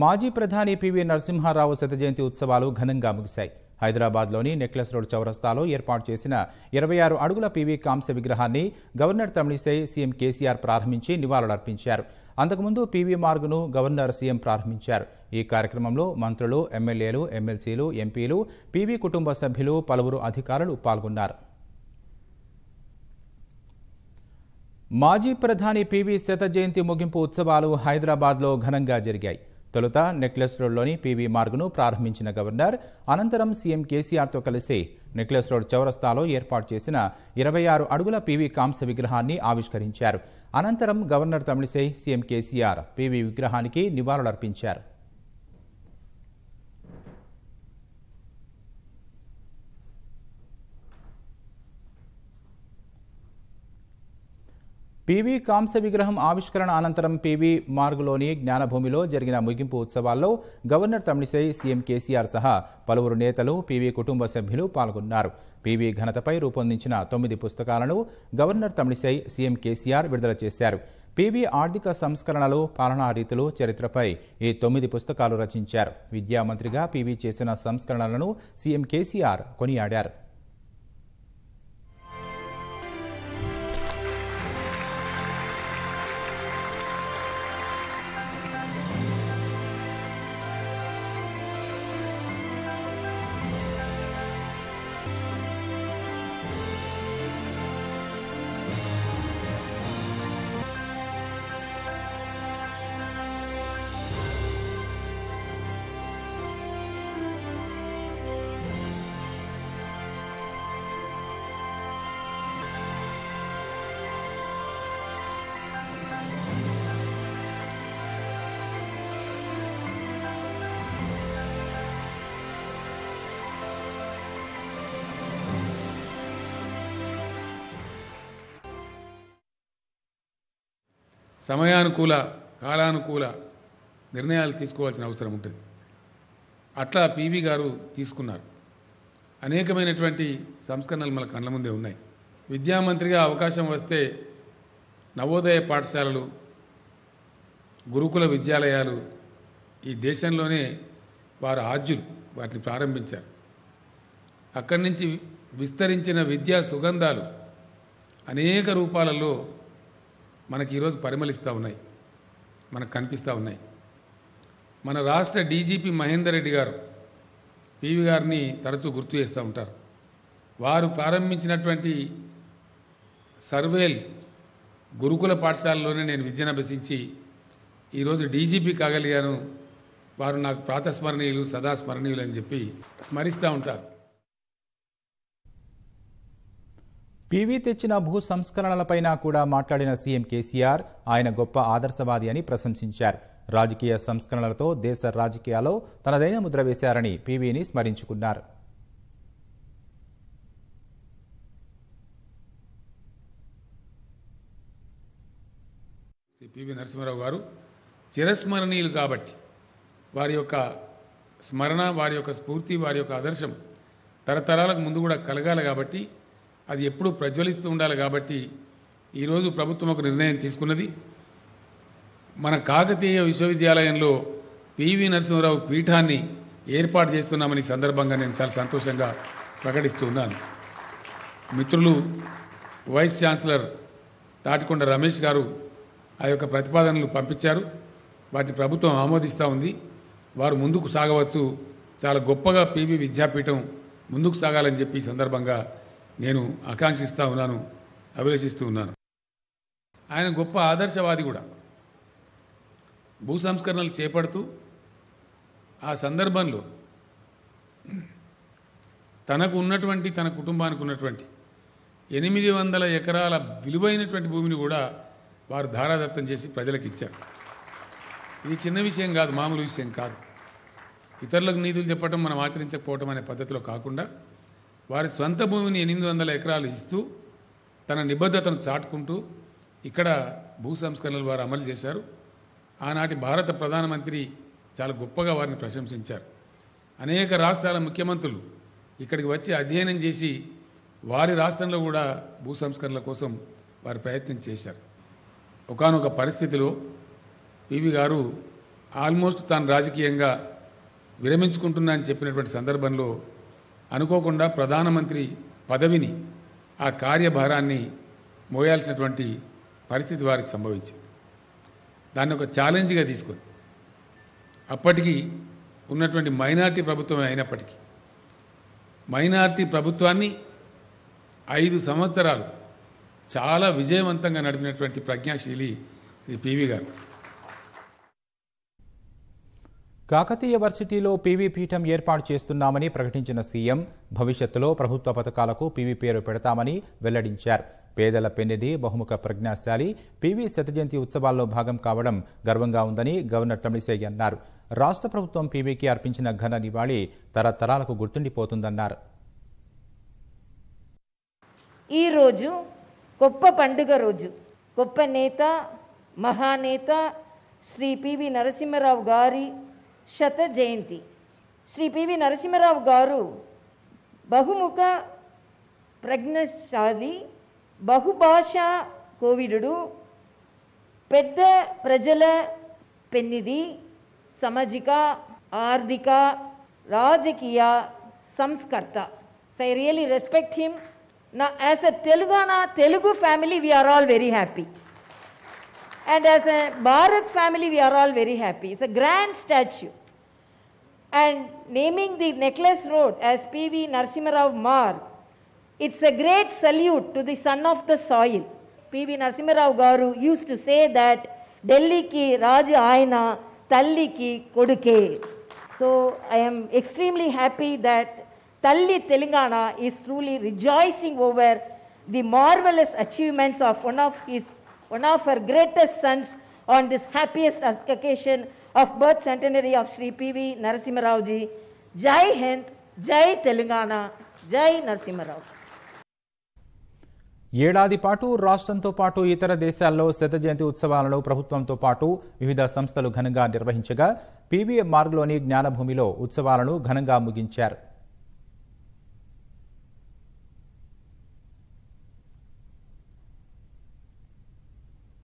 మాజీ ప్రధాని పివి నరసింహారావు శత జయంతి ఉత్సవాలు ఘనంగా ముగిశాయి హైదరాబాద్లోని నెక్లెస్ రోడ్ చౌరస్తాలో ఏర్పాటు చేసిన ఇరవై ఆరు అడుగుల పివి కాంస్య విగ్రహాన్ని గవర్నర్ తమిళిసై సీఎం కేసీఆర్ ప్రారంభించి నివాళులర్పించారు అంతకుముందు పివి మార్గును గవర్నర్ సీఎం ప్రారంభించారు ఈ కార్యక్రమంలో మంత్రులు ఎమ్మెల్యేలు ఎమ్మెల్సీలు ఎంపీలు పివి కుటుంబ సభ్యులు పలువురు అధికారులు పాల్గొన్నారు మాజీ ప్రధాని పివి శత జయంతి ముగింపు ఉత్సవాలు హైదరాబాద్లో ఘనంగా జరిగాయి తొలుత నెక్లెస్ రోడ్లోని పీవీ మార్గును ప్రారంభించిన గవర్నర్ అనంతరం సీఎం కేసీఆర్తో కలిసి నెక్లెస్ రోడ్ చౌరస్తాలో ఏర్పాటు చేసిన ఇరవై ఆరు అడుగుల పీవీ కాంస్య విగ్రహాన్ని ఆవిష్కరించారు అనంతరం గవర్నర్ తమిళిసై సీఎం కేసీఆర్ పీవీ విగ్రహానికి నివాళులర్పించారు పివి కాంస్య విగ్రహం ఆవిష్కరణ అనంతరం పివి మార్గులోని జ్ఞానభూమిలో జరిగిన ముగింపు ఉత్సవాల్లో గవర్నర్ తమిళిసై సీఎం కేసీఆర్ సహా పలువురు నేతలు పివి కుటుంబ సభ్యులు పాల్గొన్నారు పివి ఘనతపై రూపొందించిన తొమ్మిది పుస్తకాలను గవర్నర్ తమిళిసై సీఎం కేసీఆర్ విడుదల చేశారు పివి ఆర్థిక సంస్కరణలు పాలనా రీతులు చరిత్రపై ఈ తొమ్మిది పుస్తకాలు రచించారు విద్యామంత్రిగా పివి చేసిన సంస్కరణలను సీఎం కేసీఆర్ కొనియాడారు సమయానుకూల కాలానుకూల నిర్ణయాలు తీసుకోవాల్సిన అవసరం ఉంటుంది అట్లా పివి గారు తీసుకున్నారు అనేకమైనటువంటి సంస్కరణలు మన కళ్ళ ముందే ఉన్నాయి విద్యామంత్రిగా అవకాశం వస్తే నవోదయ పాఠశాలలు గురుకుల విద్యాలయాలు ఈ దేశంలోనే వారు ఆద్యులు వాటిని ప్రారంభించారు అక్కడి నుంచి విస్తరించిన విద్యా సుగంధాలు అనేక రూపాలలో మనకి ఈరోజు పరిమళిస్తూ ఉన్నాయి మనకు కనిపిస్తూ ఉన్నాయి మన రాష్ట్ర డీజీపీ మహేందర్ రెడ్డి గారు పీవీ గారిని తరచూ గుర్తు చేస్తూ ఉంటారు వారు ప్రారంభించినటువంటి సర్వేల్ గురుకుల పాఠశాలలోనే నేను విద్యను అభ్యసించి ఈరోజు డీజీపీ కాగలిగాను వారు నాకు ప్రాతస్మరణీయులు సదా స్మరణీయులు అని చెప్పి స్మరిస్తూ ఉంటారు పీవీ తెచ్చిన భూ సంస్కరణలపైన కూడా మాట్లాడిన సీఎం కేసీఆర్ ఆయన గొప్ప ఆదర్శవాది అని ప్రశంసించారు రాజకీయ సంస్కరణలతో దేశ రాజకీయాల్లో తనదైన ముద్ర వేశారని పీవీని స్మరించుకున్నారు పివి నరసింహారావు గారు చిరస్మరణీయులు కాబట్టి వారి యొక్క స్మరణ వారి యొక్క స్ఫూర్తి వారి యొక్క ఆదర్శం తరతరాలకు ముందు కూడా కలగాలి కాబట్టి అది ఎప్పుడూ ప్రజ్వలిస్తూ ఉండాలి కాబట్టి ఈరోజు ప్రభుత్వం ఒక నిర్ణయం తీసుకున్నది మన కాకతీయ విశ్వవిద్యాలయంలో పివి నరసింహరావు పీఠాన్ని ఏర్పాటు చేస్తున్నామని సందర్భంగా నేను చాలా సంతోషంగా ప్రకటిస్తూ ఉన్నాను మిత్రులు వైస్ ఛాన్సలర్ తాటికొండ రమేష్ గారు ఆ యొక్క ప్రతిపాదనలు పంపించారు వాటిని ప్రభుత్వం ఆమోదిస్తూ ఉంది వారు ముందుకు సాగవచ్చు చాలా గొప్పగా పీవీ విద్యాపీఠం ముందుకు సాగాలని చెప్పి సందర్భంగా నేను ఆకాంక్షిస్తూ ఉన్నాను అభిలషిస్తూ ఉన్నాను ఆయన గొప్ప ఆదర్శవాది కూడా భూ సంస్కరణలు చేపడుతూ ఆ సందర్భంలో తనకు ఉన్నటువంటి తన కుటుంబానికి ఉన్నటువంటి ఎనిమిది వందల ఎకరాల విలువైనటువంటి భూమిని కూడా వారు ధారాదత్తం చేసి ప్రజలకు ఇచ్చారు ఇది చిన్న విషయం కాదు మామూలు విషయం కాదు ఇతరులకు నీతులు చెప్పడం మనం ఆచరించకపోవటం అనే పద్ధతిలో కాకుండా వారి స్వంత భూమిని ఎనిమిది వందల ఎకరాలు ఇస్తూ తన నిబద్ధతను చాటుకుంటూ ఇక్కడ భూ సంస్కరణలు వారు అమలు చేశారు ఆనాటి భారత ప్రధానమంత్రి చాలా గొప్పగా వారిని ప్రశంసించారు అనేక రాష్ట్రాల ముఖ్యమంత్రులు ఇక్కడికి వచ్చి అధ్యయనం చేసి వారి రాష్ట్రంలో కూడా భూ సంస్కరణల కోసం వారు ప్రయత్నం చేశారు ఒకనొక పరిస్థితిలో పివి గారు ఆల్మోస్ట్ తాను రాజకీయంగా విరమించుకుంటున్నా అని చెప్పినటువంటి సందర్భంలో అనుకోకుండా ప్రధానమంత్రి పదవిని ఆ కార్యభారాన్ని మోయాల్సినటువంటి పరిస్థితి వారికి సంభవించింది దాన్ని ఒక ఛాలెంజ్గా తీసుకొని అప్పటికి ఉన్నటువంటి మైనార్టీ ప్రభుత్వమే అయినప్పటికీ మైనార్టీ ప్రభుత్వాన్ని ఐదు సంవత్సరాలు చాలా విజయవంతంగా నడిపినటువంటి ప్రజ్ఞాశీలి శ్రీ పీవీ గారు కాకతీయ వర్సిటీలో పీవీ పీఠం ఏర్పాటు చేస్తున్నామని ప్రకటించిన సీఎం భవిష్యత్తులో ప్రభుత్వ పథకాలకు పీవీ పేరు పెడతామని వెల్లడించారు పేదల పెన్నిధి బహుముఖ ప్రజ్ఞాశాలి పీవీ శతజయంతి ఉత్సవాల్లో భాగం కావడం గర్వంగా ఉందని గవర్నర్ తమిళిసై అన్నారు రాష్ట్ర ప్రభుత్వం పీవీకి అర్పించిన ఘన నివాళి తరతరాలకు గుర్తుండిపోతుందన్నారు ఈ రోజు గొప్ప పండుగ రోజు గొప్ప నేత మహానేత శ్రీ పివి నరసింహరావు గారి శత జయంతి శ్రీ పివి నరసింహరావు గారు బహుముఖ ప్రజ్ఞశాలి బహుభాషా కోవిదుడు పెద్ద ప్రజల పెన్నిది సామాజిక ఆర్థిక రాజకీయ సంస్కర్త so I really respect him నా యాజ్ అ తెలుగు నా Telugu family we are all very happy And as a Bharat family, we are all very happy. It's a grand statue. And naming the necklace road as P.V. Narasimharao Mar, it's a great salute to the son of the soil. P.V. Narasimharao Garu used to say that Delhi ki Raj Aina, Talli Koduke. So I am extremely happy that Talli Telangana is truly rejoicing over the marvelous achievements of one of his one of her greatest sons on this happiest occasion of birth centenary of Sri P.V. Narasimha ji. Jai Hind, Jai Telangana, Jai Narasimha Rao. ఏడాది పాటు రాష్ట్రంతో పాటు ఇతర దేశాల్లో శత జయంతి ఉత్సవాలను ప్రభుత్వంతో పాటు వివిధ సంస్థలు ఘనంగా నిర్వహించగా పీవీఎం మార్గులోని జ్ఞానభూమిలో ఉత్సవాలను ఘనంగా ముగించారు